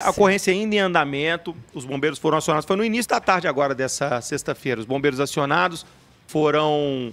A ocorrência ainda em andamento, os bombeiros foram acionados. Foi no início da tarde agora dessa sexta-feira. Os bombeiros acionados foram.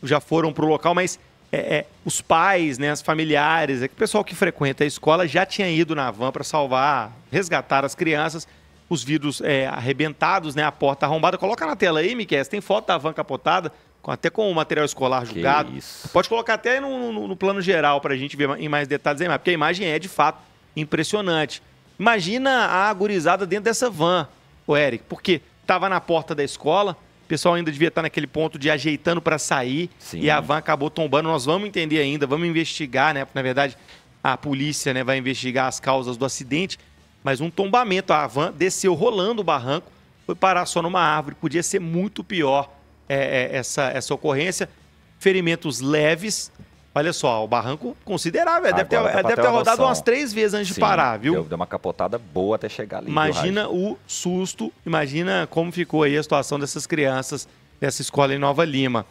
já foram para o local, mas é, é, os pais, né, as familiares, é, o pessoal que frequenta a escola já tinha ido na van para salvar, resgatar as crianças. Os vidros é, arrebentados, né, a porta arrombada. Coloca na tela aí, Miquel, tem foto da van capotada, até com o material escolar julgado. Pode colocar até no, no, no plano geral para a gente ver em mais detalhes aí, porque a imagem é de fato impressionante. Imagina a agorizada dentro dessa van, o Eric, porque estava na porta da escola, o pessoal ainda devia estar tá naquele ponto de ajeitando para sair Sim. e a van acabou tombando. Nós vamos entender ainda, vamos investigar, né? Porque, na verdade, a polícia né, vai investigar as causas do acidente, mas um tombamento. A van desceu rolando o barranco, foi parar só numa árvore. Podia ser muito pior é, é, essa, essa ocorrência. Ferimentos leves, Olha só, o barranco considerável. É, deve, ter, é, tá deve ter rodado umas três vezes antes Sim, de parar, viu? Deu, deu uma capotada boa até chegar ali. Imagina o susto, imagina como ficou aí a situação dessas crianças dessa escola em Nova Lima.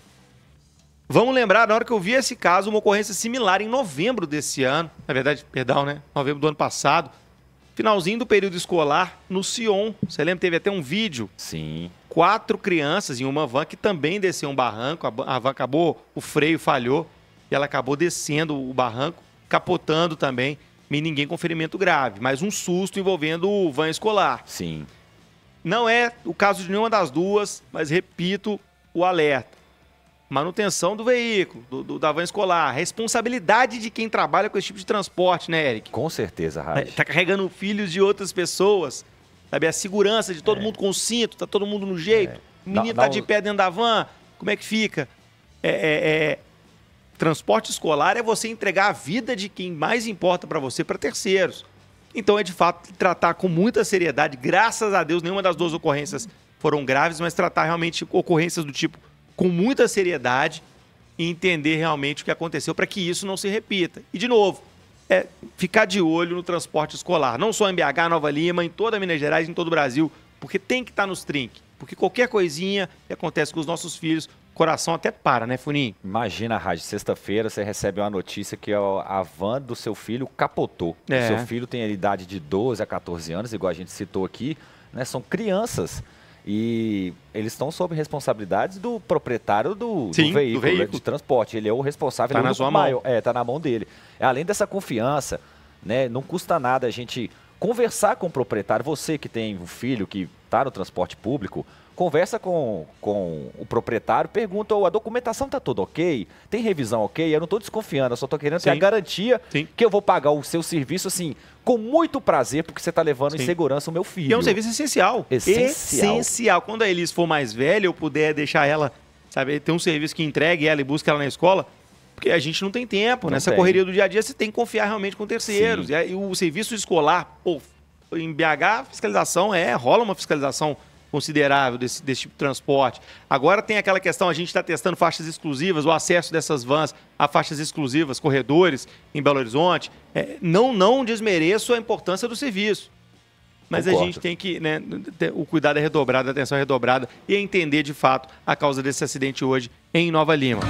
Vamos lembrar, na hora que eu vi esse caso, uma ocorrência similar em novembro desse ano, na verdade, perdão, né? Novembro do ano passado, finalzinho do período escolar, no Sion. Você lembra? Teve até um vídeo. Sim. Quatro crianças em uma van que também desceu um barranco, a van acabou, o freio falhou e ela acabou descendo o barranco, capotando também, e ninguém com ferimento grave, mas um susto envolvendo o van escolar. Sim. Não é o caso de nenhuma das duas, mas repito o alerta. Manutenção do veículo, do, do da van escolar, responsabilidade de quem trabalha com esse tipo de transporte, né, Eric? Com certeza, Rádio. Está é, carregando filhos de outras pessoas, sabe? A segurança de todo é. mundo com o cinto, tá todo mundo no jeito. É. O menino dá, tá dá tá de pé dentro da van, como é que fica? É, é, é, Transporte escolar é você entregar a vida de quem mais importa para você para terceiros. Então é de fato tratar com muita seriedade. Graças a Deus, nenhuma das duas ocorrências foram graves, mas tratar realmente ocorrências do tipo com muita seriedade e entender realmente o que aconteceu para que isso não se repita. E de novo, é ficar de olho no transporte escolar, não só em BH, Nova Lima, em toda Minas Gerais, em todo o Brasil, porque tem que estar tá nos trinques. Porque qualquer coisinha que acontece com os nossos filhos coração até para, né, Funinho? Imagina, Rádio, sexta-feira você recebe uma notícia que a van do seu filho capotou. É. O seu filho tem a idade de 12 a 14 anos, igual a gente citou aqui, né? São crianças. E eles estão sob responsabilidades do proprietário do, Sim, do veículo, né, do veículo. de transporte. Ele é o responsável. Tá é na sua maior. mão. É, tá na mão dele. Além dessa confiança, né? Não custa nada a gente conversar com o proprietário. Você que tem um filho que está no transporte público, conversa com, com o proprietário, pergunta, oh, a documentação está toda ok? Tem revisão ok? Eu não estou desconfiando, eu só estou querendo Sim. ter a garantia Sim. que eu vou pagar o seu serviço, assim, com muito prazer, porque você está levando Sim. em segurança o meu filho. E é um serviço essencial. Essencial. essencial. Quando a Elis for mais velha, eu puder deixar ela, sabe, ter um serviço que entregue ela e busque ela na escola, porque a gente não tem tempo. Não Nessa tem. correria do dia a dia, você tem que confiar realmente com terceiros. E, o serviço escolar, pô, em BH, fiscalização é, rola uma fiscalização considerável desse, desse tipo de transporte. Agora tem aquela questão, a gente está testando faixas exclusivas, o acesso dessas vans a faixas exclusivas, corredores em Belo Horizonte. É, não, não desmereço a importância do serviço. Mas Concordo. a gente tem que, né, o cuidado é redobrado, a atenção é redobrada e é entender de fato a causa desse acidente hoje em Nova Lima.